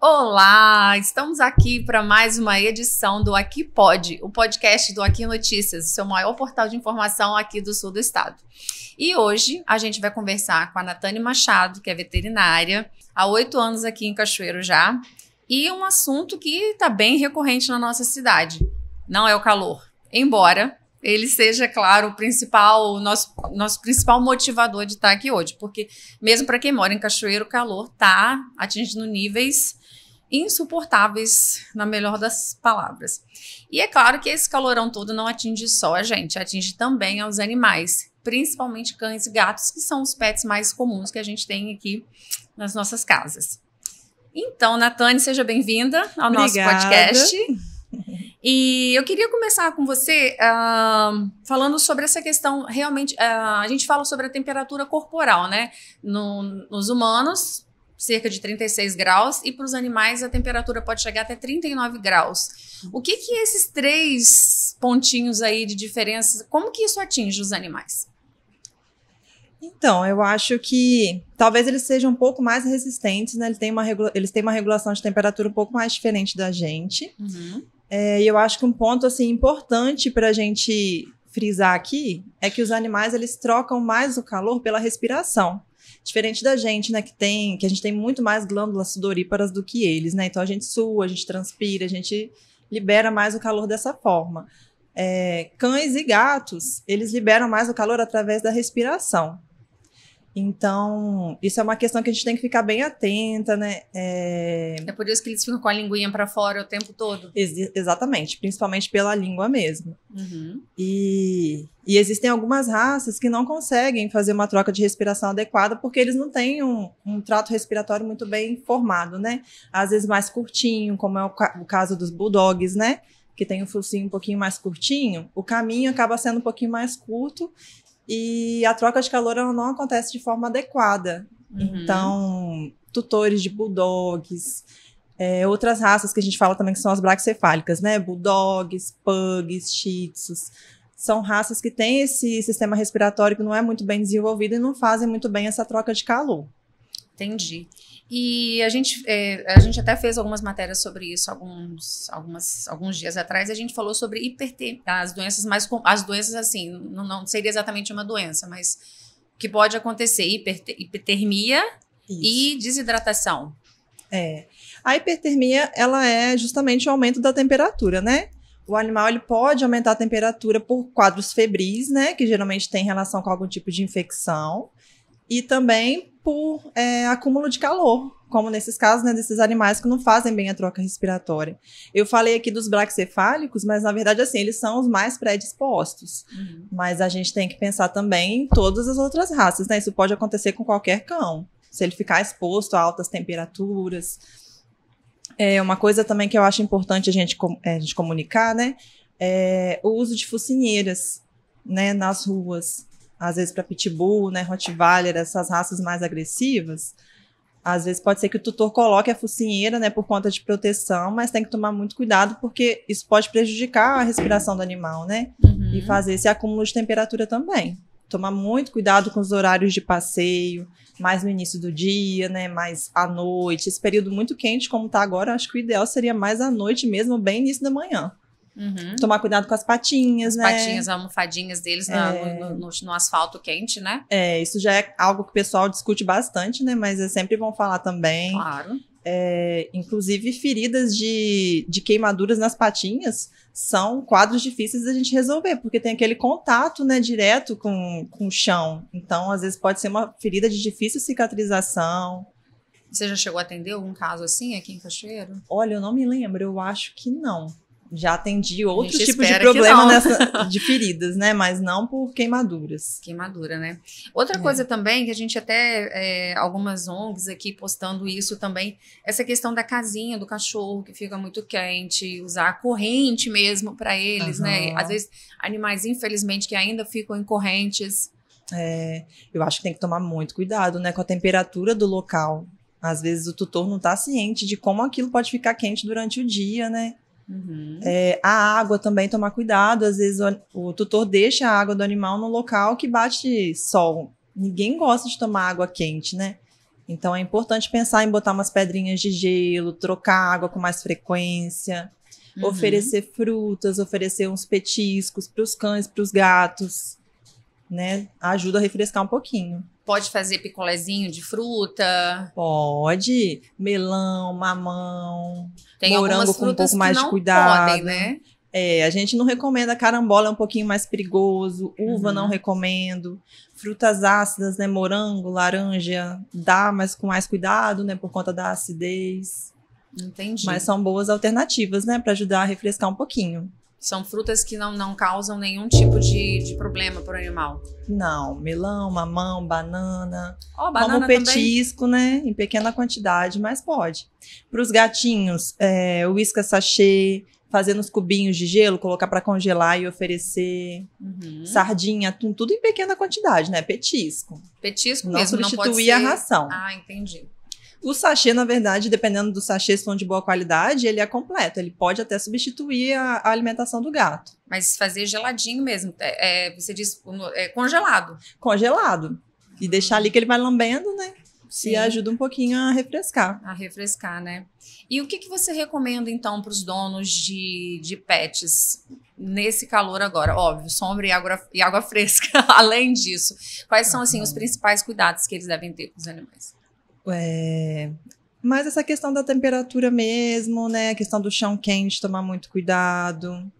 Olá, estamos aqui para mais uma edição do Aqui Pode, o podcast do Aqui Notícias, seu maior portal de informação aqui do sul do estado. E hoje a gente vai conversar com a Natane Machado, que é veterinária, há oito anos aqui em Cachoeiro já, e um assunto que está bem recorrente na nossa cidade, não é o calor. Embora ele seja, claro, o principal, o nosso, nosso principal motivador de estar aqui hoje, porque mesmo para quem mora em Cachoeiro, o calor está atingindo níveis insuportáveis, na melhor das palavras. E é claro que esse calorão todo não atinge só a gente, atinge também aos animais, principalmente cães e gatos, que são os pets mais comuns que a gente tem aqui nas nossas casas. Então, Natane, seja bem-vinda ao Obrigada. nosso podcast. E eu queria começar com você uh, falando sobre essa questão. Realmente, uh, a gente fala sobre a temperatura corporal, né? No, nos humanos, cerca de 36 graus e para os animais a temperatura pode chegar até 39 graus. O que que esses três pontinhos aí de diferença, como que isso atinge os animais? Então, eu acho que talvez eles sejam um pouco mais resistentes, né? Eles têm uma, regula eles têm uma regulação de temperatura um pouco mais diferente da gente. Uhum. É, e eu acho que um ponto assim importante para a gente frisar aqui é que os animais eles trocam mais o calor pela respiração. Diferente da gente, né, que tem, que a gente tem muito mais glândulas sudoríparas do que eles, né? Então a gente sua, a gente transpira, a gente libera mais o calor dessa forma. É, cães e gatos, eles liberam mais o calor através da respiração. Então, isso é uma questão que a gente tem que ficar bem atenta, né? É, é por isso que eles ficam com a linguinha para fora o tempo todo. Ex exatamente, principalmente pela língua mesmo. Uhum. E, e existem algumas raças que não conseguem fazer uma troca de respiração adequada porque eles não têm um, um trato respiratório muito bem formado, né? Às vezes mais curtinho, como é o, ca o caso dos bulldogs, né? que tem o focinho um pouquinho mais curtinho, o caminho acaba sendo um pouquinho mais curto e a troca de calor ela não acontece de forma adequada. Uhum. Então, tutores de bulldogs, é, outras raças que a gente fala também que são as braxcefálicas, né? Bulldogs, pugs, shih tzus, são raças que têm esse sistema respiratório que não é muito bem desenvolvido e não fazem muito bem essa troca de calor. Entendi. E a gente, é, a gente até fez algumas matérias sobre isso alguns, algumas, alguns dias atrás. A gente falou sobre hipertensão, as doenças mais. As doenças, assim, não, não seria exatamente uma doença, mas que pode acontecer: hiper, hipertermia isso. e desidratação. É. A hipertermia, ela é justamente o aumento da temperatura, né? O animal ele pode aumentar a temperatura por quadros febris, né? Que geralmente tem relação com algum tipo de infecção e também por é, acúmulo de calor, como nesses casos, né, desses animais que não fazem bem a troca respiratória. Eu falei aqui dos braquicefálicos, mas na verdade, assim, eles são os mais predispostos. Uhum. Mas a gente tem que pensar também em todas as outras raças, né? Isso pode acontecer com qualquer cão, se ele ficar exposto a altas temperaturas. É uma coisa também que eu acho importante a gente, é, a gente comunicar, né? É o uso de focinheiras, né, nas ruas às vezes para pitbull, né, rottweiler, essas raças mais agressivas, às vezes pode ser que o tutor coloque a focinheira, né, por conta de proteção, mas tem que tomar muito cuidado porque isso pode prejudicar a respiração do animal, né? Uhum. E fazer esse acúmulo de temperatura também. Tomar muito cuidado com os horários de passeio, mais no início do dia, né, mais à noite. Esse período muito quente como está agora, acho que o ideal seria mais à noite mesmo, bem início da manhã. Uhum. Tomar cuidado com as patinhas, as né? Patinhas, almofadinhas deles é. no, no, no, asfalto quente, né? É, isso já é algo que o pessoal discute bastante, né? Mas sempre vão falar também. Claro. É, inclusive, feridas de, de queimaduras nas patinhas são quadros difíceis da gente resolver, porque tem aquele contato né, direto com, com o chão. Então, às vezes, pode ser uma ferida de difícil cicatrização. Você já chegou a atender algum caso assim aqui em Cachoeiro? Olha, eu não me lembro, eu acho que não já atendi outros tipos de problema nessa, de feridas, né? Mas não por queimaduras. Queimadura, né? Outra é. coisa também, que a gente até, é, algumas ONGs aqui postando isso também, essa questão da casinha do cachorro que fica muito quente, usar a corrente mesmo para eles, uhum. né? Às vezes, animais, infelizmente, que ainda ficam em correntes. É, eu acho que tem que tomar muito cuidado, né? Com a temperatura do local. Às vezes o tutor não está ciente de como aquilo pode ficar quente durante o dia, né? Uhum. É, a água também tomar cuidado, às vezes o, o, tutor deixa a água do animal no local que bate sol. Ninguém gosta de tomar água quente, né? Então é importante pensar em botar umas pedrinhas de gelo, trocar água com mais frequência, uhum. oferecer frutas, oferecer uns petiscos para os cães, para os gatos, né? Ajuda a refrescar um pouquinho. Pode fazer picolézinho de fruta? Pode. Melão, mamão, Tem morango com um pouco mais de cuidado. Podem, né? É, a gente não recomenda carambola, é um pouquinho mais perigoso. Uva uhum. não recomendo. Frutas ácidas, né? Morango, laranja, dá, mas com mais cuidado, né? Por conta da acidez. Entendi. Mas são boas alternativas, né? Para ajudar a refrescar um pouquinho. São frutas que não, não causam nenhum tipo de, de problema para o animal? Não, melão, mamão, banana. Oh, banana como petisco, também? né? Em pequena quantidade, mas pode. Para os gatinhos, é, whisky sachê, fazer nos cubinhos de gelo, colocar para congelar e oferecer. Uhum. Sardinha, tudo em pequena quantidade, né? Petisco. Petisco não mesmo, substituir não ser... a ração. Ah, entendi. O sachê, na verdade, dependendo do sachê, se for de boa qualidade, ele é completo. Ele pode até substituir a, a alimentação do gato. Mas fazer geladinho mesmo. É, é, você diz é, congelado. Congelado. E deixar ali que ele vai lambendo, né? Sim. E ajuda um pouquinho a refrescar. A refrescar, né? E o que, que você recomenda, então, para os donos de, de pets nesse calor agora? Óbvio, sombra e água, e água fresca. Além disso, quais são, assim, os principais cuidados que eles devem ter com os animais? É... Mas essa questão da temperatura mesmo, né? A questão do chão quente, tomar muito cuidado.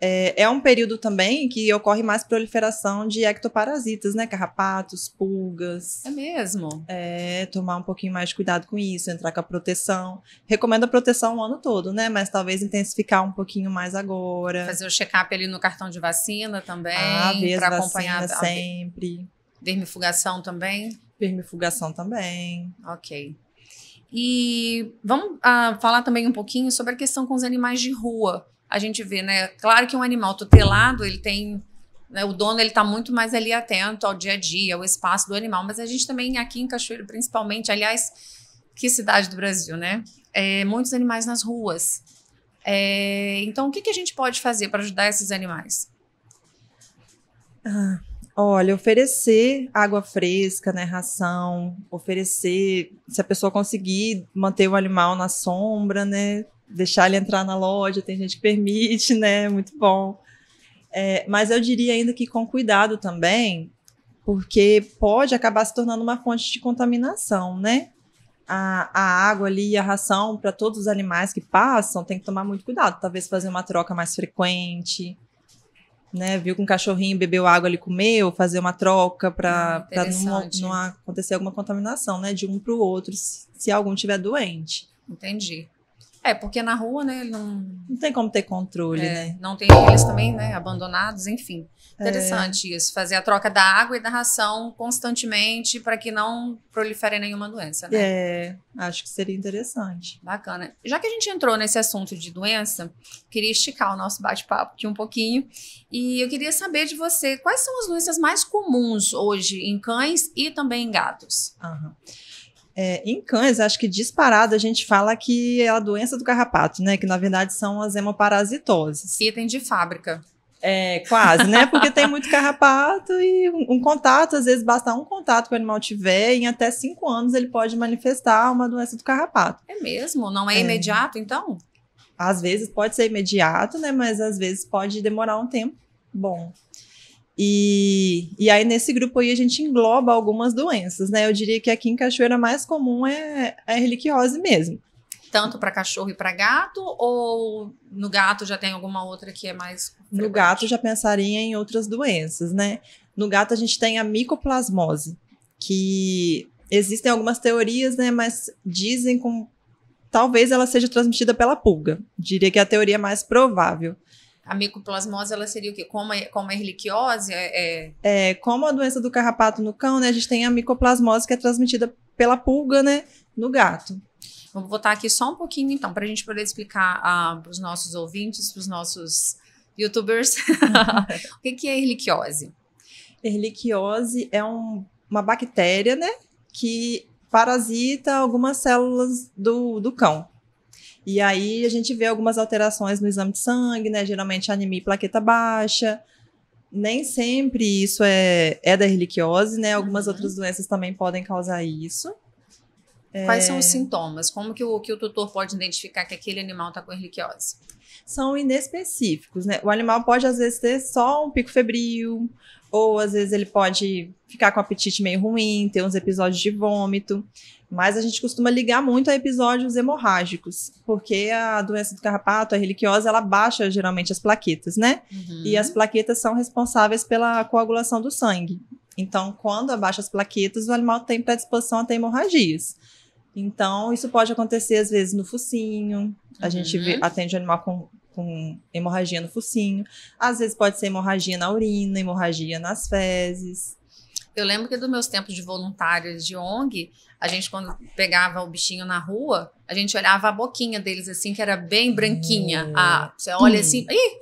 É, é um período também que ocorre mais proliferação de ectoparasitas, né? Carrapatos, pulgas. É mesmo? É, tomar um pouquinho mais de cuidado com isso, entrar com a proteção. Recomendo a proteção o ano todo, né? Mas talvez intensificar um pouquinho mais agora. Fazer o check-up ali no cartão de vacina também. Ah, para acompanhar sempre. A também? permifugação também. Ok. E vamos ah, falar também um pouquinho sobre a questão com os animais de rua. A gente vê, né? Claro que um animal tutelado, ele tem. Né, o dono ele está muito mais ali atento ao dia a dia, ao espaço do animal. Mas a gente também, aqui em Cachoeiro, principalmente, aliás, que cidade do Brasil, né? É, muitos animais nas ruas. É, então, o que, que a gente pode fazer para ajudar esses animais? Ah. Olha, oferecer água fresca, né, ração, oferecer, se a pessoa conseguir manter o animal na sombra, né, deixar ele entrar na loja, tem gente que permite, né, muito bom. É, mas eu diria ainda que com cuidado também, porque pode acabar se tornando uma fonte de contaminação, né? A, a água ali e a ração para todos os animais que passam tem que tomar muito cuidado, talvez fazer uma troca mais frequente, né, viu com um cachorrinho bebeu água, ali comeu, fazer uma troca para ah, não, não acontecer alguma contaminação, né, de um para o outro, se, se algum tiver doente. Entendi. É, porque na rua, né, não... Não tem como ter controle, é, né? Não tem, eles também, né, abandonados, enfim. É. Interessante é. isso, fazer a troca da água e da ração constantemente para que não prolifere nenhuma doença, né? É, acho que seria interessante. Bacana. Já que a gente entrou nesse assunto de doença, queria esticar o nosso bate-papo aqui um pouquinho e eu queria saber de você, quais são as doenças mais comuns hoje em cães e também em gatos? Aham. Uhum. É, em cães, acho que disparado a gente fala que é a doença do carrapato, né? Que na verdade são as hemoparasitoses. Item de fábrica. É, quase, né? Porque tem muito carrapato e um, um, contato, às vezes basta um contato que o animal tiver, e em até cinco anos ele pode manifestar uma doença do carrapato. É mesmo? Não é, é. imediato, então? Às vezes pode ser imediato, né? Mas às vezes pode demorar um tempo bom. E, e aí, nesse grupo aí, a gente engloba algumas doenças, né? Eu diria que aqui em Cachoeira, mais comum é, é a reliquiose mesmo. Tanto para cachorro e para gato? Ou no gato já tem alguma outra que é mais. Frequente? No gato já pensaria em outras doenças, né? No gato a gente tem a micoplasmose, que existem algumas teorias, né? Mas dizem que Talvez ela seja transmitida pela pulga. Diria que é a teoria mais provável a micoplasmose ela seria o quê? Como a, é, como a é erliquiose? É, é... é, como a doença do carrapato no cão, né? A gente tem a micoplasmose que é transmitida pela pulga, né? No gato. Vamos voltar aqui só um pouquinho, então, para a gente poder explicar ah, para os nossos ouvintes, para os nossos youtubers, o que, que é erliquiose? Erliquiose é um, uma bactéria, né? Que parasita algumas células do, do cão. E aí a gente vê algumas alterações no exame de sangue, né? Geralmente anemia e plaqueta baixa. Nem sempre isso é, é da reliquiose, né? Algumas uhum. outras doenças também podem causar isso. É. Quais é... são os sintomas? Como que o, que o tutor pode identificar que aquele animal está com erliquiose? São inespecíficos, né? O animal pode, às vezes, ter só um pico febril, ou às vezes ele pode ficar com apetite meio ruim, ter uns episódios de vômito. Mas a gente costuma ligar muito a episódios hemorrágicos, porque a doença do carrapato, a reliquiosa, ela baixa geralmente as plaquetas, né? Uhum. E as plaquetas são responsáveis pela coagulação do sangue. Então, quando abaixa as plaquetas, o animal tem predisposição a ter hemorragias. Então, isso pode acontecer às vezes no focinho. A uhum. gente vê, uhum. atende o animal com, com hemorragia no focinho. Às vezes pode ser hemorragia na urina, hemorragia nas fezes. Eu lembro que dos meus tempos de voluntários de ONG, a gente quando pegava o bichinho na rua, a gente olhava a boquinha deles assim, que era bem branquinha. Hum. Ah, você olha assim, hum. ih,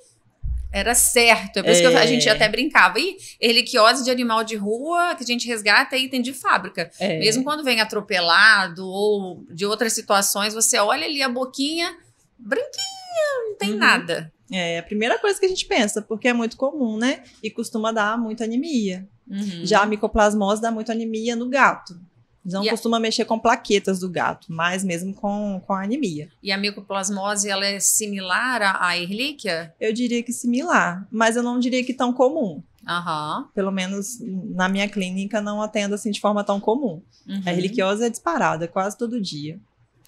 era certo. É por é. isso que a gente é. até brincava. Ih, erliquiose de animal de rua que a gente resgata é item de fábrica. É. Mesmo quando vem atropelado ou de outras situações, você olha ali a boquinha branquinha, não tem uhum. nada. É, é a primeira coisa que a gente pensa, porque é muito comum, né? E costuma dar muita anemia. Uhum. Já a micoplasmose dá muito anemia no gato. Não e costuma a... mexer com plaquetas do gato, mas mesmo com, com anemia. E a micoplasmose, ela é similar à, à erlíquia? Eu diria que similar, mas eu não diria que tão comum. Uhum. Pelo menos na minha clínica não atendo assim de forma tão comum. Uhum. A erliquiose é disparada quase todo dia.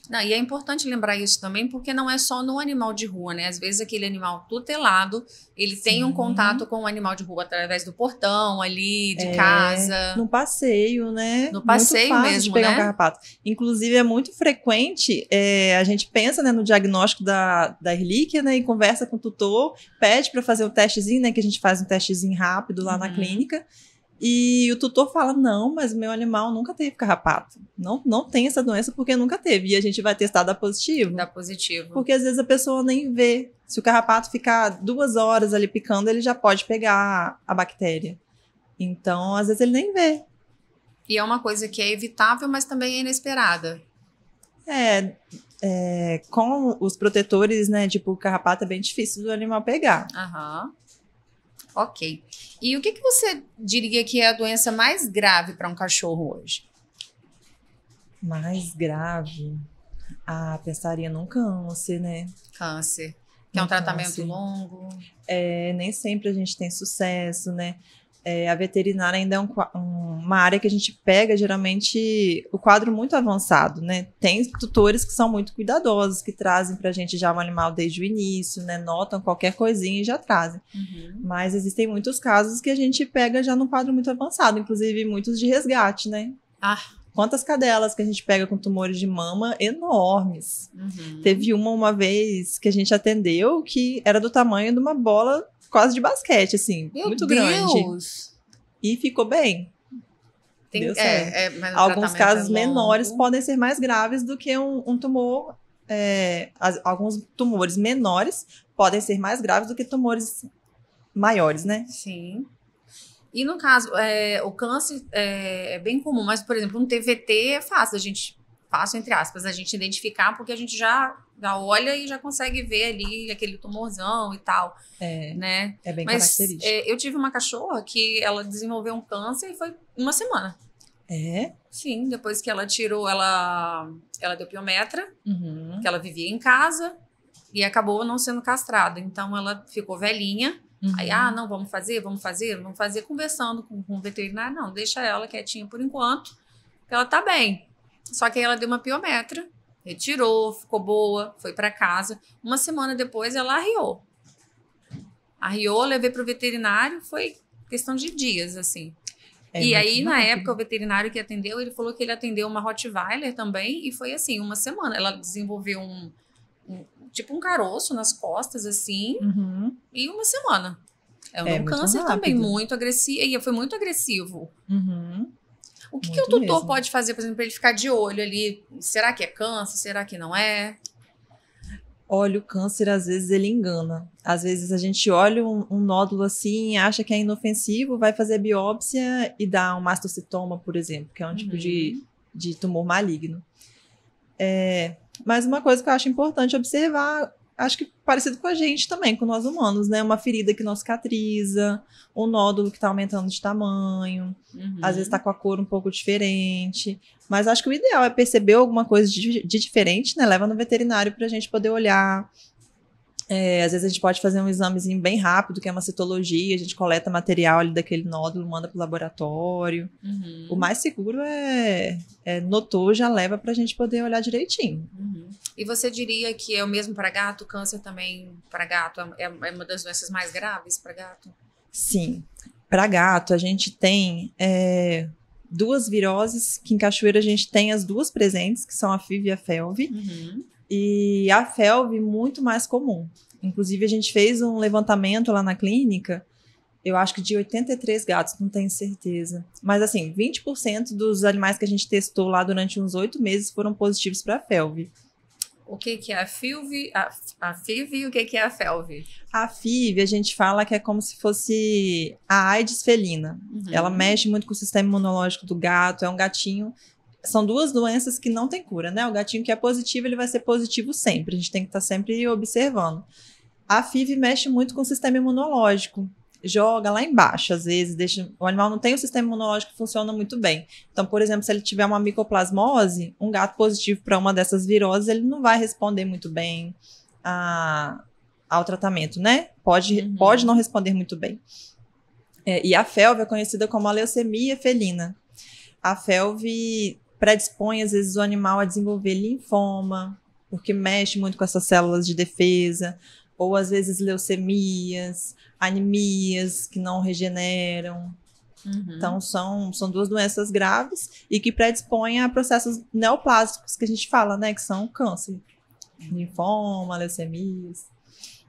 Não, e é importante lembrar isso também, porque não é só no animal de rua, né? Às vezes aquele animal tutelado, ele Sim. tem um contato com o animal de rua através do portão ali, de é, casa. No passeio, né? No passeio muito fácil mesmo, de pegar né? um carrapato. Inclusive, é muito frequente, é, a gente pensa né, no diagnóstico da, da relíquia, né? E conversa com o tutor, pede para fazer o um testezinho, né? Que a gente faz um testezinho rápido lá uhum. na clínica. E o tutor fala: não, mas meu animal nunca teve carrapato. Não, não tem essa doença porque nunca teve. E a gente vai testar dar positivo. Dá positivo. Porque às vezes a pessoa nem vê. Se o carrapato ficar duas horas ali picando, ele já pode pegar a bactéria. Então, às vezes ele nem vê. E é uma coisa que é evitável, mas também é inesperada. É, é com os protetores, né? Tipo, o carrapato é bem difícil do animal pegar. Aham. Ok. E o que, que você diria que é a doença mais grave para um cachorro hoje? Mais grave? Ah, pensaria num câncer, né? Câncer. Que é um câncer. tratamento longo. É, nem sempre a gente tem sucesso, né? é, a veterinária ainda é um, um, uma área que a gente pega geralmente o quadro muito avançado, né? Tem tutores que são muito cuidadosos, que trazem para a gente já um animal desde o início, né? Notam qualquer coisinha e já trazem. Uhum. Mas existem muitos casos que a gente pega já num quadro muito avançado, inclusive muitos de resgate, né? Ah, quantas cadelas que a gente pega com tumores de mama enormes. Uhum. Teve uma uma vez que a gente atendeu que era do tamanho de uma bola quase de basquete, assim. Meu muito Deus. grande. E ficou bem. Tem, Deu é, certo. É, é, alguns casos menores podem ser mais graves do que um, um tumor. É, as, alguns tumores menores podem ser mais graves do que tumores maiores, né? Sim. E no caso, é, o câncer é, é, bem comum, mas, por exemplo, um TVT é fácil a gente, fácil entre aspas, a gente identificar, porque a gente já já olha e já consegue ver ali aquele tumorzão e tal. É, né? é bem Mas, característico. É, eu tive uma cachorra que ela desenvolveu um câncer e foi uma semana. É? Sim, depois que ela tirou, ela, ela deu piometra, uhum. que ela vivia em casa e acabou não sendo castrada. Então ela ficou velhinha. Uhum. Aí, ah, não, vamos fazer, vamos fazer, vamos fazer, conversando com, com o veterinário. Não, deixa ela quietinha por enquanto, ela tá bem. Só que aí ela deu uma piometra retirou, ficou boa, foi para casa. Uma semana depois ela arriou. Arriou, levei para o veterinário, foi questão de dias, assim. É e aí, na época, o veterinário que atendeu, ele falou que ele atendeu uma Rottweiler também, e foi assim, uma semana. Ela desenvolveu um, um tipo um caroço nas costas, assim, uhum. e uma semana. É um é, câncer também muito agressivo, e foi muito agressivo. Uhum. O que, que o tutor mesmo. pode fazer, por exemplo, para ele ficar de olho ali? Será que é câncer? Será que não é? Olha, o câncer às vezes ele engana. Às vezes a gente olha um, um nódulo assim, acha que é inofensivo, vai fazer biópsia e dá um mastocitoma, por exemplo, que é um uhum. tipo de, uhum. de tumor maligno. É, mas uma coisa que eu acho importante observar acho que parecido com a gente também, com nós humanos, né? Uma ferida que não cicatriza, um nódulo que tá aumentando de tamanho, uhum. às vezes tá com a cor um pouco diferente. Mas acho que o ideal é perceber alguma coisa de, de diferente, né? Leva no veterinário pra gente poder olhar, é, às vezes a gente pode fazer um examezinho bem rápido, que é uma citologia, a gente coleta material ali daquele nódulo, manda para o laboratório. Uhum. O mais seguro é, é notou, já leva para a gente poder olhar direitinho. Uhum. E você diria que é o mesmo para gato? Câncer também para gato é, é, é uma das doenças mais graves para gato? Sim. Para gato, a gente tem é, duas viroses, que em Cachoeira a gente tem as duas presentes, que são a FIV e a FELV. Uhum e a FeLV muito mais comum. Inclusive, a gente fez um levantamento lá na clínica, eu acho que de 83 gatos, não tenho certeza. Mas assim, 20% dos animais que a gente testou lá durante uns oito meses foram positivos para a FeLV. O que, que é a FIV, a, a FIV e o que, que é a FELV? A FIV, a gente fala que é como se fosse a AIDS felina. Uhum. Ela mexe muito com o sistema imunológico do gato, é um gatinho são duas doenças que não tem cura, né? O gatinho que é positivo, ele vai ser positivo sempre. A gente tem que estar tá sempre observando. A FIV mexe muito com o sistema imunológico. Joga lá embaixo, às vezes, deixa. O animal não tem o sistema imunológico que funciona muito bem. Então, por exemplo, se ele tiver uma micoplasmose, um gato positivo para uma dessas viroses, ele não vai responder muito bem a, ao tratamento, né? Pode, uhum. pode não responder muito bem. É, e a felve é conhecida como a leucemia felina. A felve predispõe, às vezes, o animal a desenvolver linfoma, porque mexe muito com essas células de defesa, ou às vezes leucemias, anemias que não regeneram. Uhum. Então, são, são duas doenças graves e que predispõem a processos neoplásicos que a gente fala, né? Que são câncer, uhum. linfoma, leucemias.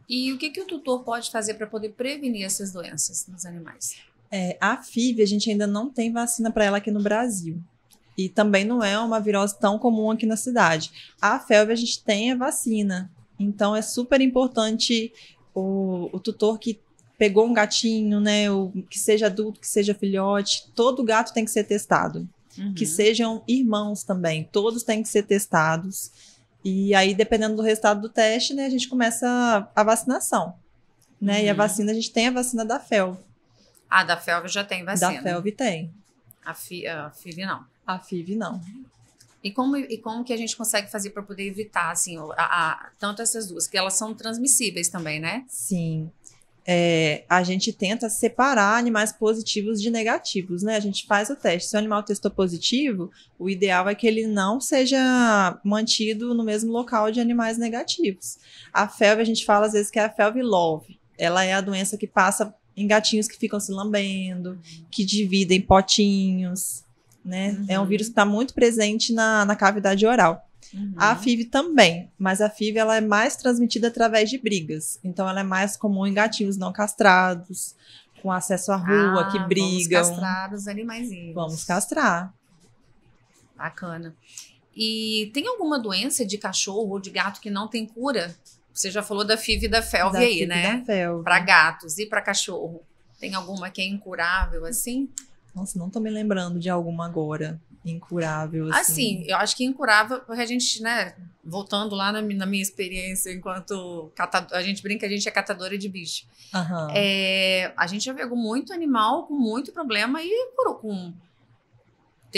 E o que, que o tutor pode fazer para poder prevenir essas doenças nos animais? É, a FIV, a gente ainda não tem vacina para ela aqui no Brasil. E também não é uma virose tão comum aqui na cidade. A felve a gente tem a vacina. Então é super importante o, o tutor que pegou um gatinho, né? O, que seja adulto, que seja filhote, todo gato tem que ser testado. Uhum. Que sejam irmãos também, todos têm que ser testados. E aí, dependendo do resultado do teste, né, a gente começa a vacinação. Né? Uhum. E a uhum. vacina, a gente tem a vacina da FELV. Ah, da FELV já tem vacina. Da FELV tem. A, fi, a FIV não. A FIV não. E como, e como que a gente consegue fazer para poder evitar, assim, a, a, tanto essas duas, que elas são transmissíveis também, né? Sim. É, a gente tenta separar animais positivos de negativos, né? A gente faz o teste. Se o animal testou positivo, o ideal é que ele não seja mantido no mesmo local de animais negativos. A felve, a gente fala às vezes que é a felve love. Ela é a doença que passa em gatinhos que ficam se lambendo, que dividem potinhos, né? Uhum. É um uhum. vírus que está muito presente na, na cavidade oral. Uhum. A FIV também, mas a FIV ela é mais transmitida através de brigas. Então ela é mais comum em gatinhos não castrados, com acesso à rua, ah, que brigam. Vamos castrar os animais. Vamos castrar. Bacana. E tem alguma doença de cachorro ou de gato que não tem cura? Você já falou da FIV e da FELV da aí, FIV né? Para gatos e para cachorro. Tem alguma que é incurável assim? Nossa, não tô me lembrando de alguma agora. Incurável, assim. Assim, eu acho que incurável, porque a gente, né, voltando lá na, na minha experiência enquanto catador, a gente brinca, a gente é catadora de bicho. Uhum. É, a gente já pegou muito animal com muito problema e curou com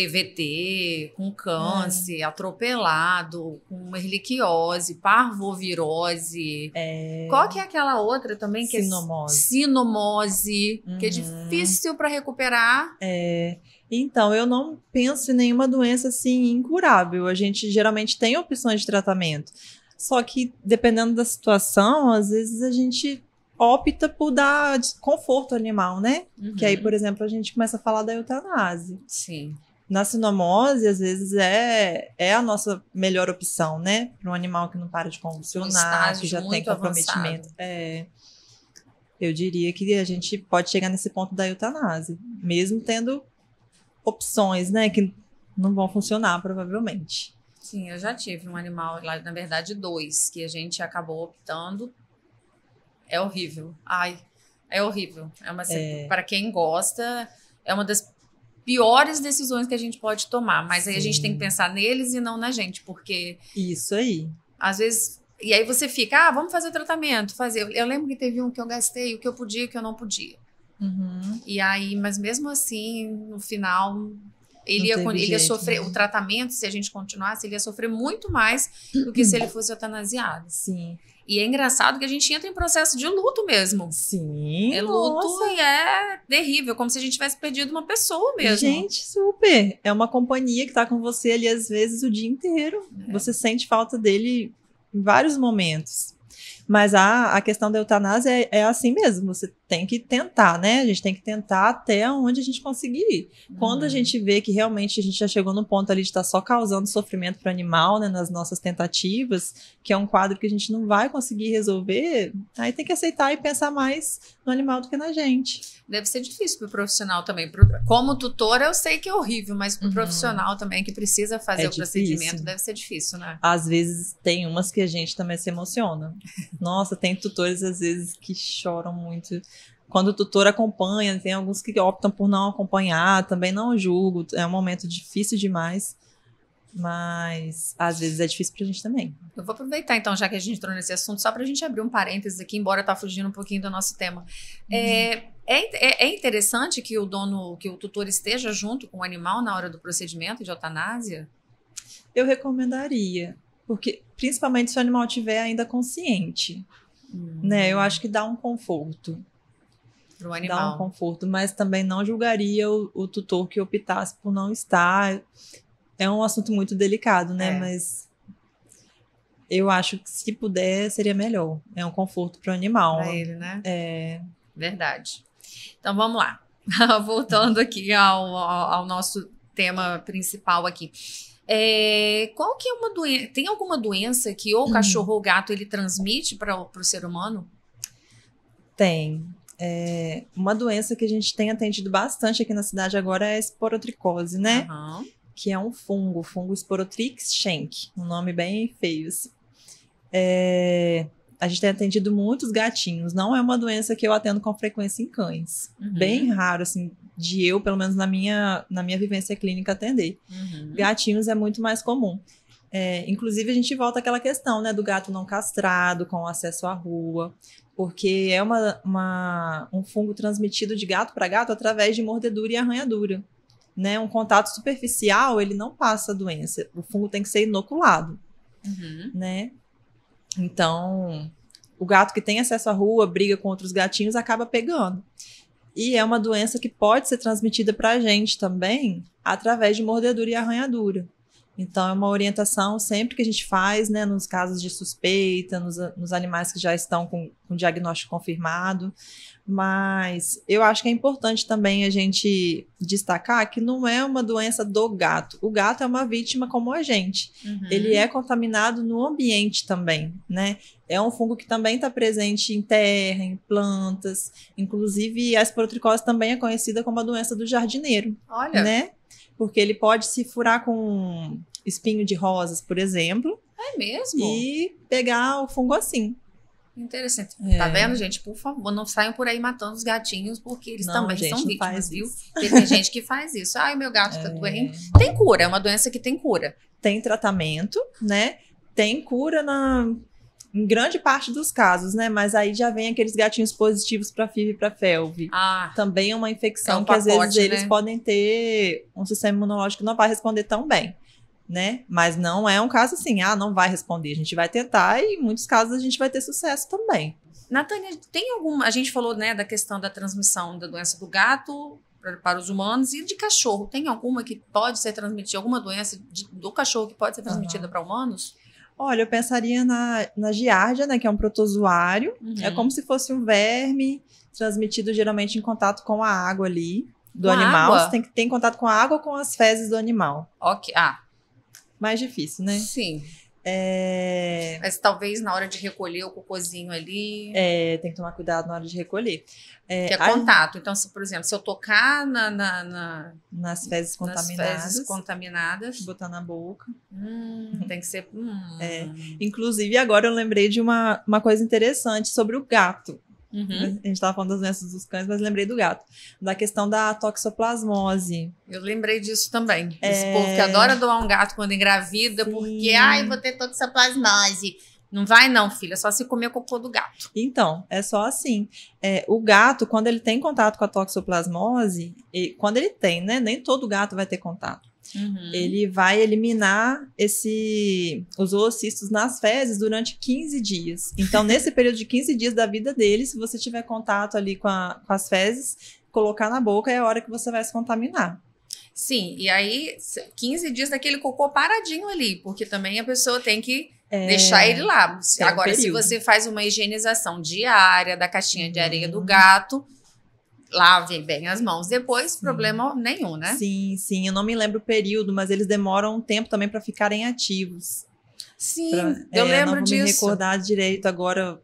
TVT, com câncer, é. atropelado, com erliquiose, parvovirose. É. Qual que é aquela outra também que sinomose. é sinomose, uhum. que é uhum. difícil para recuperar? É. Então, eu não penso em nenhuma doença assim incurável. A gente geralmente tem opções de tratamento. Só que dependendo da situação, às vezes a gente opta por dar conforto ao animal, né? Uhum. Que aí, uhum. por exemplo, a gente começa a falar da eutanase. Sim na sinomose, às vezes, é, é a nossa melhor opção, né? Para um animal que não para de convulsionar, um que já tem comprometimento. É, eu diria que a gente pode chegar nesse ponto da eutanásia, mesmo tendo opções, né? Que não vão funcionar, provavelmente. Sim, eu já tive um animal, lá, na verdade, dois, que a gente acabou optando. É horrível. Ai, é horrível. É uma, é... Para quem gosta, é uma das piores decisões que a gente pode tomar. Mas Sim. aí a gente tem que pensar neles e não na gente, porque. Isso aí. Às vezes. E aí você fica, ah, vamos fazer tratamento, fazer. Eu lembro que teve um que eu gastei, o que eu podia e o que eu não podia. Uhum. E aí, mas mesmo assim, no final, ele ia, ele ia sofrer né? o tratamento, se a gente continuasse, ele ia sofrer muito mais do que se ele fosse eutanasiado. Sim. E é engraçado que a gente entra em processo de luto mesmo. Sim. É luto nossa. e é terrível, como se a gente tivesse perdido uma pessoa mesmo. Gente, super. É uma companhia que tá com você ali às vezes o dia inteiro. É. Você sente falta dele em vários momentos. Mas a, a questão da eutanásia é, é assim mesmo. Você tem que tentar, né? A gente tem que tentar até onde a gente conseguir ir. Uhum. Quando a uhum. gente vê que realmente a gente já chegou no ponto ali de estar tá só causando sofrimento para o animal, né, nas nossas tentativas, que é um quadro que a gente não vai conseguir resolver, aí tem que aceitar e pensar mais no animal do que na gente. Deve ser difícil para o profissional também. Como tutora, eu sei que é horrível, mas para o uhum. profissional também que precisa fazer é o difícil. procedimento, deve ser difícil, né? Às vezes tem umas que a gente também se emociona. Nossa, tem tutores às vezes que choram muito quando o tutor acompanha, tem alguns que optam por não acompanhar, também não julgo, é um momento difícil demais, mas às vezes é difícil pra gente também. Eu vou aproveitar então, já que a gente entrou nesse assunto, só pra gente abrir um parênteses aqui, embora tá fugindo um pouquinho do nosso tema. Uhum. É, é, é, é interessante que o dono, que o tutor esteja junto com o animal na hora do procedimento de eutanásia? Eu recomendaria, porque principalmente se o animal tiver ainda consciente, uhum. né? Eu hum. acho que dá um conforto. Pro animal. Dá um conforto, mas também não julgaria o, o, tutor que optasse por não estar. É um assunto muito delicado, né? É. Mas eu acho que se puder, seria melhor. É um conforto para o animal. Para ele, né? É. Verdade. Então vamos lá. Voltando aqui ao, ao, ao nosso tema principal aqui. É, qual que é uma doença? Tem alguma doença que ou o hum. cachorro ou o gato ele transmite para o ser humano? Tem. É, uma doença que a gente tem atendido bastante aqui na cidade agora é a esporotricose, né? Uhum. Que é um fungo, fungo esporotrix schenck, um nome bem feio. Assim. É, a gente tem atendido muitos gatinhos. Não é uma doença que eu atendo com frequência em cães. Uhum. Bem raro, assim, de eu, pelo menos na minha, na minha vivência clínica, atender. Uhum. Gatinhos é muito mais comum. É, inclusive, a gente volta àquela questão, né, do gato não castrado, com acesso à rua porque é uma, uma um fungo transmitido de gato para gato através de mordedura e arranhadura. Né? Um contato superficial, ele não passa a doença. O fungo tem que ser inoculado. Uhum. Né? Então, o gato que tem acesso à rua, briga com outros gatinhos, acaba pegando. E é uma doença que pode ser transmitida para a gente também através de mordedura e arranhadura. Então, é uma orientação sempre que a gente faz, né, nos casos de suspeita, nos, nos animais que já estão com, com diagnóstico confirmado. Mas eu acho que é importante também a gente destacar que não é uma doença do gato. O gato é uma vítima como a gente. Uhum. Ele é contaminado no ambiente também, né? É um fungo que também está presente em terra, em plantas. Inclusive, a esporotricose também é conhecida como a doença do jardineiro. Olha. Né? Porque ele pode se furar com espinho de rosas, por exemplo. É mesmo? E pegar o fungo assim. Interessante. É. Tá vendo, gente? Por favor, não saiam por aí matando os gatinhos, porque eles não, também gente, são vítimas, viu? Tem gente que faz isso. Ai, meu gato tá é. tá doente. Tem cura, é uma doença que tem cura. Tem tratamento, né? Tem cura na em grande parte dos casos, né? Mas aí já vem aqueles gatinhos positivos para FIV e para FELV. Ah, Também é uma infecção é um que pacote, às vezes né? eles podem ter um sistema imunológico que não vai responder tão bem né? Mas não é um caso assim, ah, não vai responder. A gente vai tentar e em muitos casos a gente vai ter sucesso também. Natânia, tem alguma. A gente falou, né, da questão da transmissão da doença do gato para os humanos e de cachorro. Tem alguma que pode ser transmitida, alguma doença de, do cachorro que pode ser transmitida uhum. para humanos? Olha, eu pensaria na, na giardia, né, que é um protozoário. Uhum. É como se fosse um verme transmitido geralmente em contato com a água ali do com animal. Você tem que ter contato com a água ou com as fezes do animal. Ok. Ah, mais difícil, né? Sim. É... Mas talvez na hora de recolher o cocôzinho ali. É, tem que tomar cuidado na hora de recolher. É, que é a... contato. Então, se, por exemplo, se eu tocar na, na, na... nas fezes contaminadas. Nas fezes contaminadas. Botar na boca. Hum, tem que ser. Hum. É. Inclusive, agora eu lembrei de uma, uma coisa interessante sobre o gato. Uhum. A gente estava falando das doenças dos cães, mas lembrei do gato. Da questão da toxoplasmose. Eu lembrei disso também. É... Esse povo que adora doar um gato quando engravida, Sim. porque, ai, vou ter toxoplasmose. Não vai não, filha, é só se comer cocô do gato. Então, é só assim. É, o gato, quando ele tem contato com a toxoplasmose, e, quando ele tem, né? Nem todo gato vai ter contato. Uhum. Ele vai eliminar esse, os oocistos nas fezes durante 15 dias. Então, nesse período de 15 dias da vida dele, se você tiver contato ali com, a, com as fezes, colocar na boca é a hora que você vai se contaminar. Sim, e aí 15 dias daquele cocô paradinho ali, porque também a pessoa tem que é, deixar ele lá. Agora, um se você faz uma higienização diária da caixinha de areia do uhum. gato, lavem bem as mãos depois, sim. problema nenhum, né? Sim, sim. Eu não me lembro o período, mas eles demoram um tempo também para ficarem ativos. Sim, pra, eu é, lembro não vou disso. Não me recordar direito agora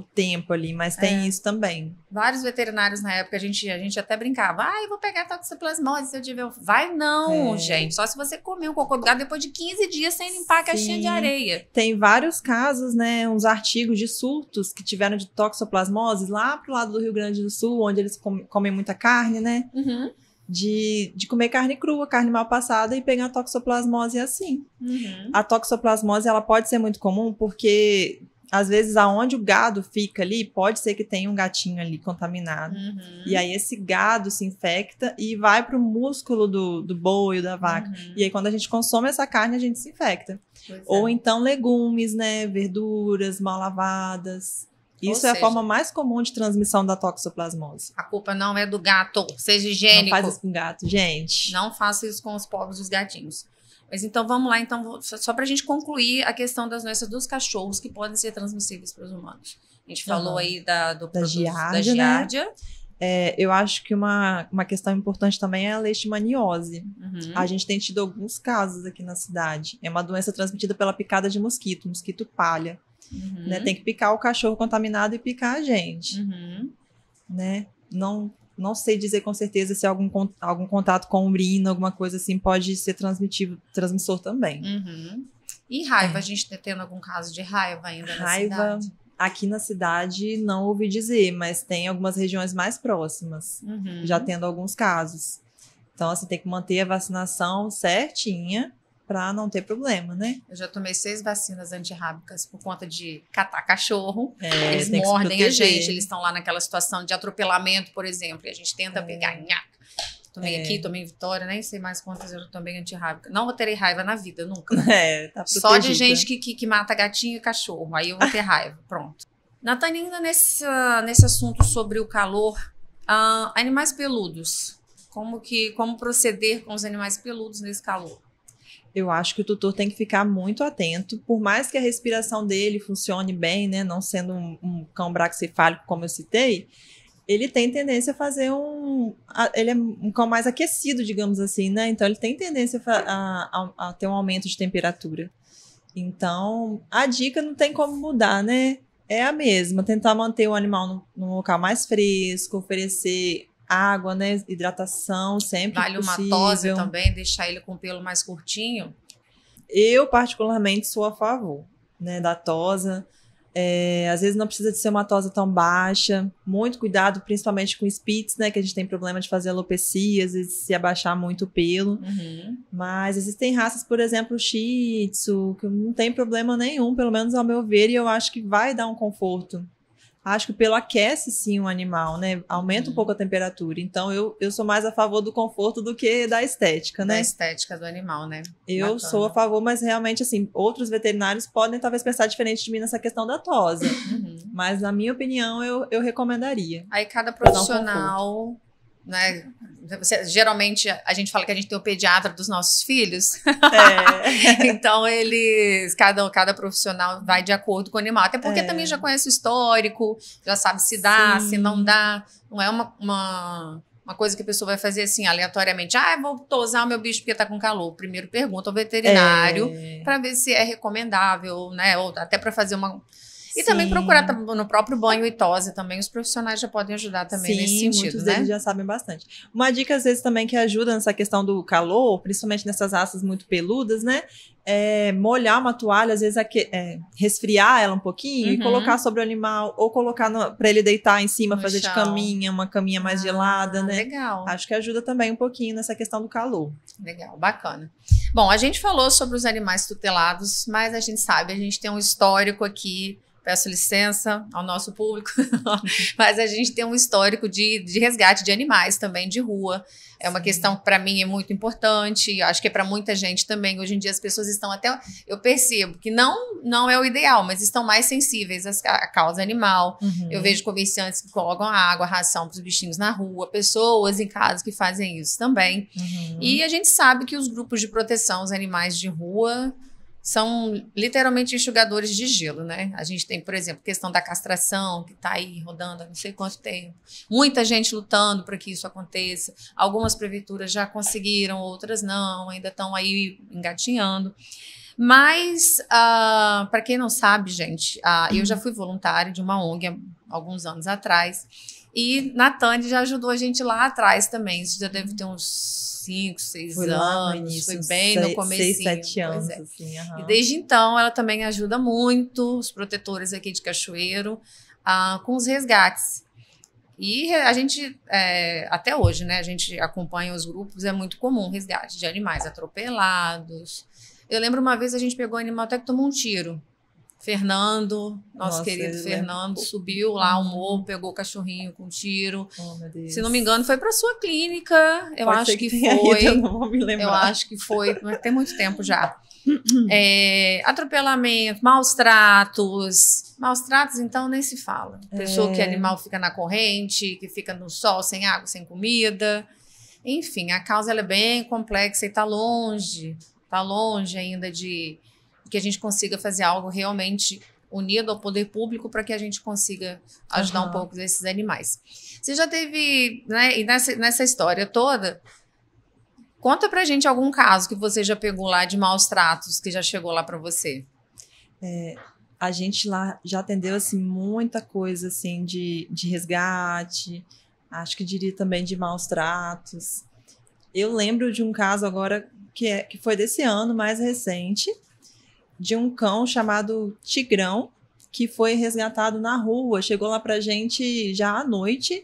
o tempo ali, mas tem é. isso também. Vários veterinários na época, a gente, a gente até brincava, ah, eu vou pegar toxoplasmose se eu tiver. Vai não, é. gente, só se você comer um cocô do gato depois de 15 dias sem limpar Sim. a caixinha de areia. Tem vários casos, né, uns artigos de surtos que tiveram de toxoplasmose lá pro lado do Rio Grande do Sul, onde eles comem, comem muita carne, né? Uhum. De, de, comer carne crua, carne mal passada e pegar a toxoplasmose assim. Uhum. A toxoplasmose ela pode ser muito comum porque às vezes, aonde o gado fica ali, pode ser que tenha um gatinho ali contaminado. Uhum. E aí esse gado se infecta e vai para o músculo do, do boi, da vaca. Uhum. E aí, quando a gente consome essa carne, a gente se infecta. Pois Ou é. então legumes, né? Verduras mal lavadas. Isso seja, é a forma mais comum de transmissão da toxoplasmose. A culpa não é do gato, seja higiênico. Não faz isso com gato, gente. Não faça isso com os pobres dos gatinhos. Mas então vamos lá, então só para a gente concluir a questão das doenças dos cachorros que podem ser transmissíveis para os humanos. A gente falou uhum. aí da, do da produto, giardia. Da giardia. Né? É, eu acho que uma, uma questão importante também é a leishmaniose. Uhum. A gente tem tido alguns casos aqui na cidade. É uma doença transmitida pela picada de mosquito, mosquito palha. Né? Uhum. Né? Tem que picar o cachorro contaminado e picar a gente. Uhum. Né? Não não sei dizer com certeza se algum, algum contato com urina, alguma coisa assim, pode ser transmitido, transmissor também. Uhum. E raiva, é. a gente tá tendo algum caso de raiva ainda raiva, na cidade? Aqui na cidade não ouvi dizer, mas tem algumas regiões mais próximas, uhum. já tendo alguns casos. Então, assim, tem que manter a vacinação certinha para não ter problema, né? Eu já tomei seis vacinas antirrábicas por conta de catar cachorro. É, eles mordem a gente, eles estão lá naquela situação de atropelamento, por exemplo, e a gente tenta é. pegar. Nha. Tomei é. aqui, tomei Vitória, nem sei mais quantas eu tomei antirrábica. Não vou ter raiva na vida, nunca. É, tá Só de gente que, que, que, mata gatinho e cachorro, aí eu vou ter raiva, pronto. Nathan, ainda nesse, nesse assunto sobre o calor, uh, animais peludos. Como, que, como proceder com os animais peludos nesse calor? eu acho que o tutor tem que ficar muito atento, por mais que a respiração dele funcione bem, né, não sendo um, um cão braxifálico como eu citei, ele tem tendência a fazer um, ele é um cão mais aquecido, digamos assim, né, então ele tem tendência a, a, a ter um aumento de temperatura. Então, a dica não tem como mudar, né? É a mesma, tentar manter o animal num local mais fresco, oferecer água, né? Hidratação sempre. Vale uma tose também, deixar ele com o pelo mais curtinho. Eu, particularmente, sou a favor né, da tosa. É, às vezes não precisa de ser uma tosa tão baixa. Muito cuidado, principalmente com spits, né? Que a gente tem problema de fazer alopecia, às vezes se abaixar muito o pelo. Uhum. Mas existem raças, por exemplo, shih tzu, que não tem problema nenhum, pelo menos ao meu ver, e eu acho que vai dar um conforto acho que pelo aquece sim o animal, né? Aumenta uhum. um pouco a temperatura. Então eu, eu sou mais a favor do conforto do que da estética, né? Da estética do animal, né? Eu Bacana. sou a favor, mas realmente assim, outros veterinários podem talvez pensar diferente de mim nessa questão da tosa. Uhum. Mas na minha opinião, eu, eu recomendaria. Aí cada profissional né? Você, geralmente a gente fala que a gente tem o pediatra dos nossos filhos. É. então eles, cada, cada profissional vai de acordo com o animal. Até porque é. também já conhece o histórico, já sabe se dá, Sim. se não dá. Não é uma, uma, uma, coisa que a pessoa vai fazer assim, aleatoriamente. Ah, vou tosar o meu bicho porque tá com calor. Primeiro pergunta ao veterinário é. para ver se é recomendável, né? Ou até para fazer uma e Sim. também procurar no próprio banho e tosa também, os profissionais já podem ajudar também Sim, nesse sentido, muitos né? Deles já sabem bastante. Uma dica, às vezes, também que ajuda nessa questão do calor, principalmente nessas raças muito peludas, né? É, molhar uma toalha, às vezes é, resfriar ela um pouquinho uhum. e colocar sobre o animal, ou colocar para ele deitar em cima, no fazer chão. de caminha, uma caminha mais ah, gelada, né? Legal. Acho que ajuda também um pouquinho nessa questão do calor. Legal, bacana. Bom, a gente falou sobre os animais tutelados, mas a gente sabe, a gente tem um histórico aqui peço licença ao nosso público, mas a gente tem um histórico de, de resgate de animais também de rua. É uma Sim. questão que para mim é muito importante, acho que é para muita gente também. Hoje em dia as pessoas estão até, eu percebo que não não é o ideal, mas estão mais sensíveis à causa animal. Uhum. Eu vejo comerciantes que colocam água, ração para os bichinhos na rua, pessoas em casa que fazem isso também. Uhum. E a gente sabe que os grupos de proteção aos animais de rua são literalmente enxugadores de gelo, né? A gente tem, por exemplo, questão da castração, que está aí rodando há não sei quanto tempo. Muita gente lutando para que isso aconteça. Algumas prefeituras já conseguiram, outras não, ainda estão aí engatinhando. Mas, uh, ah, para quem não sabe, gente, uh, eu já fui voluntária de uma ONG há alguns anos atrás. E Natane já ajudou a gente lá atrás também. Isso já deve ter uns 5, 6 anos. Início, foi bem seis, no começo. 6, 7 anos, é. assim, uhum. E desde então ela também ajuda muito os protetores aqui de Cachoeiro com os resgates. E a gente, é, até hoje, né, a gente acompanha os grupos, é muito comum resgate de animais atropelados. Eu lembro uma vez a gente pegou um animal até que tomou um tiro. Fernando, nosso Nossa, querido é Fernando, subiu lá o morro, pegou o cachorrinho com tiro. Oh, Se não me engano, foi para sua clínica. Eu Pode acho que, que foi. Ido, não vou me lembrar. Eu acho que foi, mas tem muito tempo já. É, atropelamento, maus tratos. Maus tratos, então, nem se fala. Pessoa é. que animal fica na corrente, que fica no sol, sem água, sem comida. Enfim, a causa é bem complexa e está longe, está longe ainda de que a gente consiga fazer algo realmente unido ao poder público para que a gente consiga ajudar uhum. um pouco desses animais. Você já teve, né, e nessa, nessa história toda, conta pra gente algum caso que você já pegou lá de maus tratos, que já chegou lá para você. É, a gente lá já atendeu, assim, muita coisa, assim, de, de resgate, acho que diria também de maus tratos. Eu lembro de um caso agora que, é, que foi desse ano, mais recente, de um cão chamado Tigrão, que foi resgatado na rua. Chegou lá pra gente já à noite,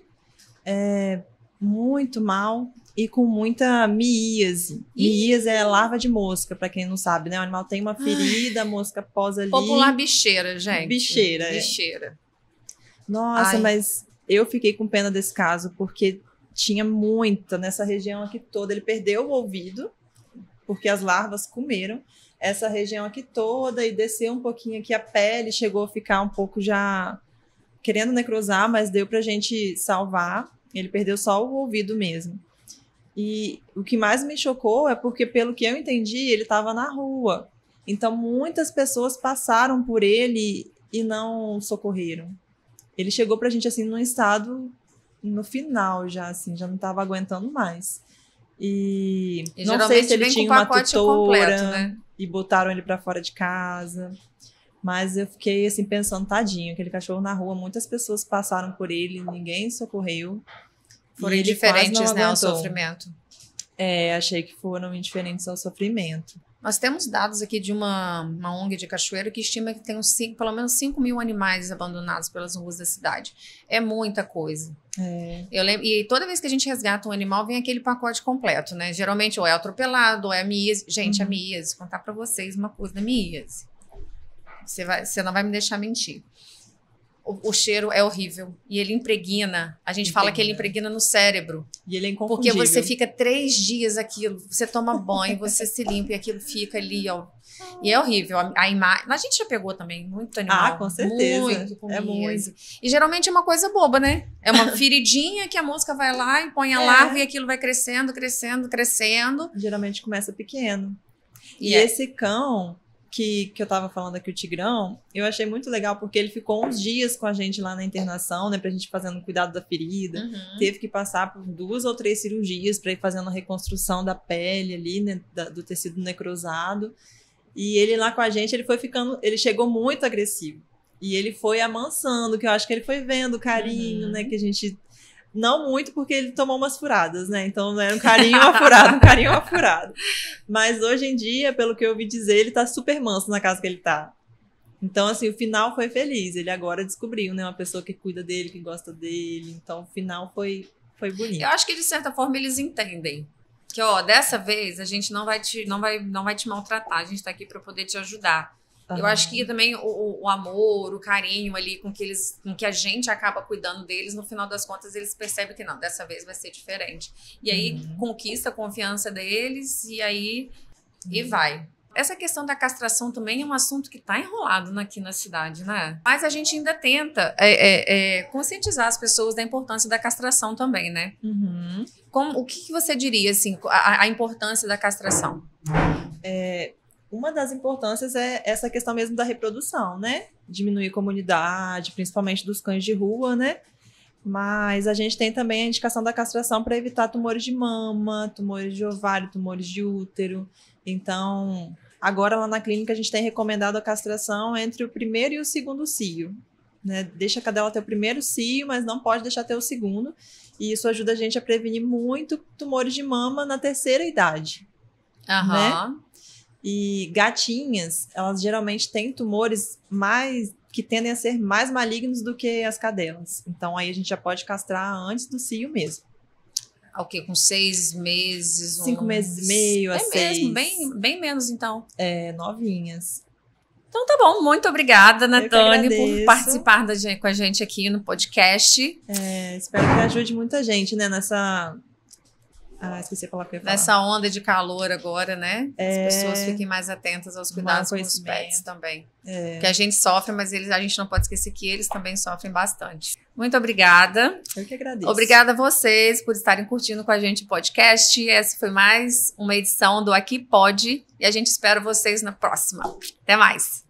é, muito mal e com muita miíase. Miíase é larva de mosca, para quem não sabe, né? O animal tem uma ferida, a mosca pós ali. Popular bicheira, gente. Bicheira. É. Bicheira. É. Nossa, Ai. mas eu fiquei com pena desse caso, porque tinha muita nessa região aqui toda. Ele perdeu o ouvido, porque as larvas comeram essa região aqui toda e desceu um pouquinho aqui a pele, chegou a ficar um pouco já querendo necrosar, mas deu pra gente salvar. Ele perdeu só o ouvido mesmo. E o que mais me chocou é porque, pelo que eu entendi, ele estava na rua. Então, muitas pessoas passaram por ele e não socorreram. Ele chegou pra gente, assim, num estado no final já, assim, já não estava aguentando mais. E, e não sei se ele tinha uma tutora, completo, né? e botaram ele para fora de casa. Mas eu fiquei assim pensando, tadinho, aquele cachorro na rua, muitas pessoas passaram por ele, ninguém socorreu. Foram indiferentes, né, ao sofrimento. É, achei que foram indiferentes ao sofrimento. Nós temos dados aqui de uma, uma ONG de Cachoeiro que estima que tem cinco, pelo menos 5 mil animais abandonados pelas ruas da cidade. É muita coisa. É. Eu lembro, e toda vez que a gente resgata um animal, vem aquele pacote completo, né? Geralmente ou é atropelado, ou é a miíase. Gente, uhum. a miíase, contar para vocês uma coisa da miíase. Você, vai, você não vai me deixar mentir o, o, cheiro é horrível. E ele impregna. A gente impregna. fala que ele impregna no cérebro. E ele é inconfundível. Porque você fica três dias aquilo, você toma banho, você se limpa e aquilo fica ali, ó. E é horrível. A, a imagem. A gente já pegou também, muito animal. Ah, com certeza. Muito, com é muito. E geralmente é uma coisa boba, né? É uma feridinha que a mosca vai lá e põe a é. larva e aquilo vai crescendo, crescendo, crescendo. Geralmente começa pequeno. E, e é. esse cão, que, que eu tava falando aqui, o Tigrão, eu achei muito legal porque ele ficou uns dias com a gente lá na internação, né, pra gente fazendo cuidado da ferida. Uhum. Teve que passar por duas ou três cirurgias para ir fazendo a reconstrução da pele ali, né, da, do tecido necrosado. E ele lá com a gente, ele foi ficando, ele chegou muito agressivo. E ele foi amansando, que eu acho que ele foi vendo o carinho, né, uhum. né, que a gente não muito, porque ele tomou umas furadas, né? Então era né, um carinho afurado, um carinho afurado. Mas hoje em dia, pelo que eu ouvi dizer, ele tá super manso na casa que ele tá. Então, assim, o final foi feliz. Ele agora descobriu, né? Uma pessoa que cuida dele, que gosta dele. Então, o final foi, foi bonito. Eu acho que, de certa forma, eles entendem. Que, ó, dessa vez a gente não vai te, não vai, não vai te maltratar. A gente tá aqui para poder te ajudar. Uhum. Eu acho que também o, o, amor, o carinho ali com que eles, com que a gente acaba cuidando deles, no final das contas eles percebem que não, dessa vez vai ser diferente. E aí uhum. conquista a confiança deles e aí uhum. e vai. Essa questão da castração também é um assunto que está enrolado aqui na cidade, né? Mas a gente ainda tenta é, é, é, conscientizar as pessoas da importância da castração também, né? Uhum. Como, o que, que, você diria, assim, a, a importância da castração? É, uma das importâncias é essa questão mesmo da reprodução, né? Diminuir a comunidade, principalmente dos cães de rua, né? Mas a gente tem também a indicação da castração para evitar tumores de mama, tumores de ovário, tumores de útero. Então, agora lá na clínica a gente tem recomendado a castração entre o primeiro e o segundo cio. Né? Deixa a cadela ter o primeiro cio, mas não pode deixar ter o segundo. E isso ajuda a gente a prevenir muito tumores de mama na terceira idade. Né? Aham. Né? E gatinhas, elas geralmente têm tumores mais que tendem a ser mais malignos do que as cadelas. Então aí a gente já pode castrar antes do cio mesmo. Ah, o que? Com seis meses? Cinco uns... meses e meio, é a seis. mesmo, bem, bem menos então. É, novinhas. Então tá bom, muito obrigada, Natane, por participar da, com a gente aqui no podcast. É, espero que ajude muita gente, né, nessa ah, esqueci a palavra que eu ia falar. Nessa onda de calor agora, né? É... As pessoas fiquem mais atentas aos cuidados com os pets também. É... Que a gente sofre, mas eles, a gente não pode esquecer que eles também sofrem bastante. Muito obrigada. Eu que agradeço. Obrigada a vocês por estarem curtindo com a gente o podcast. Essa foi mais uma edição do Aqui Pode e a gente espera vocês na próxima. Até mais.